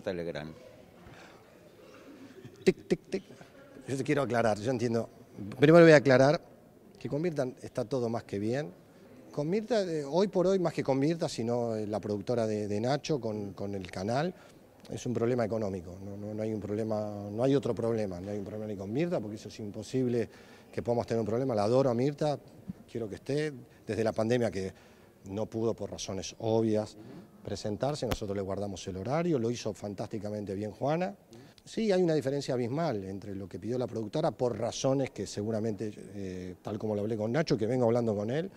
Telegram. Tic, tic, tic. Yo te quiero aclarar, yo entiendo. Primero voy a aclarar que con Mirta está todo más que bien. Con Mirta, eh, hoy por hoy, más que con Mirta, sino eh, la productora de, Nacho, con, el canal, es un problema económico. No, hay un problema, no hay otro problema. No hay un problema ni con Mirta, porque eso es imposible que podamos tener un problema. La adoro a Mirta, quiero que esté. Desde la pandemia que no pudo por razones obvias, presentarse, nosotros le guardamos el horario, lo hizo fantásticamente bien Juana. Sí, hay una diferencia abismal entre lo que pidió la productora por razones que seguramente, eh, tal como lo hablé con Nacho, que vengo hablando con él,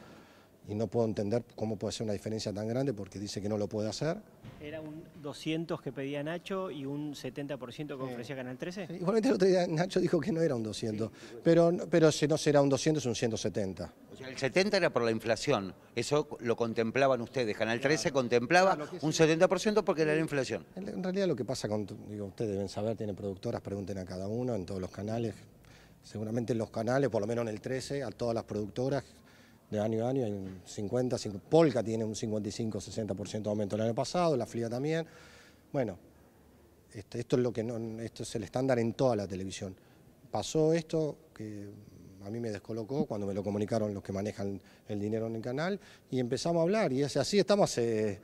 y no puedo entender cómo puede ser una diferencia tan grande porque dice que no lo puede hacer. Era un 200 que pedía Nacho y un 70% que ofrecía Canal 13. igualmente el otro día Nacho dijo que no era un 200, pero, pero si no será un 200 es un 170. O sea, el 70 era por la inflación, eso lo contemplaban ustedes, Canal 13 contemplaba un 70% porque era la inflación. En realidad lo que pasa con, ustedes deben saber, tienen productoras, pregunten a cada uno en todos los canales, seguramente en los canales, por lo menos en el 13, a todas las productoras de año a año, en 50, 50 Polka tiene un 55-60% de aumento el año pasado, la FLIA también. Bueno, este, esto, es lo que esto es el estándar en toda la televisión. Pasó esto que a mí me descolocó cuando me lo comunicaron los que manejan el dinero en el canal y empezamos a hablar y así estamos hace,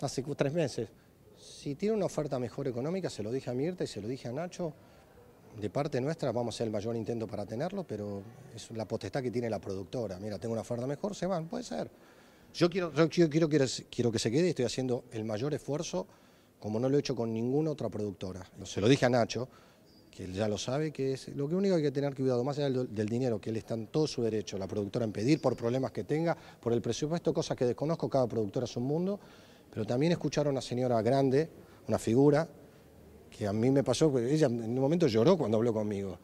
hace tres meses. Si tiene una oferta mejor económica, se lo dije a Mirta y se lo dije a Nacho, de parte nuestra vamos a hacer el mayor intento para tenerlo, pero es la potestad que tiene la productora. Mira, tengo una oferta mejor, se van, puede ser. Yo quiero, yo quiero, que se quede, estoy haciendo el mayor esfuerzo, como no lo he hecho con ninguna otra productora. Se lo dije a Nacho, que él ya lo sabe, que es lo que único hay que tener cuidado, más allá del, del, dinero, que él está en todo su derecho, la productora en pedir por problemas que tenga, por el presupuesto, cosas que desconozco, cada productora es un mundo, pero también escuchar a una señora grande, una figura, a mí me pasó, ella en un momento lloró cuando habló conmigo.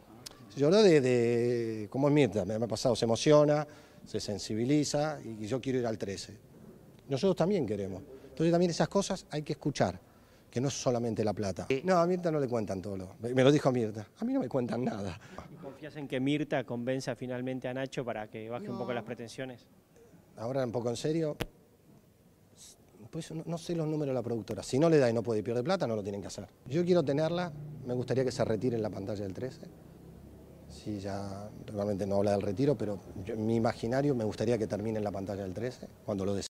Lloró de, ¿cómo como es Mirta, me ha pasado, se emociona, se sensibiliza y yo quiero ir al 13. Nosotros también queremos. Entonces también esas cosas hay que escuchar, que no es solamente la plata. Eh. No, a Mirta no le cuentan todo lo... Me lo dijo Mirta, a mí no me cuentan nada. ¿Y confías en que Mirta convenza finalmente a Nacho para que baje un poco las pretensiones? Ahora un poco en serio, pues no, sé los números de la productora. Si no le da y no puede pierde plata, no lo tienen que hacer. Yo quiero tenerla, me gustaría que se retire en la pantalla del 13. Si ya realmente no habla del retiro, pero en mi imaginario me gustaría que termine en la pantalla del 13, cuando lo desee.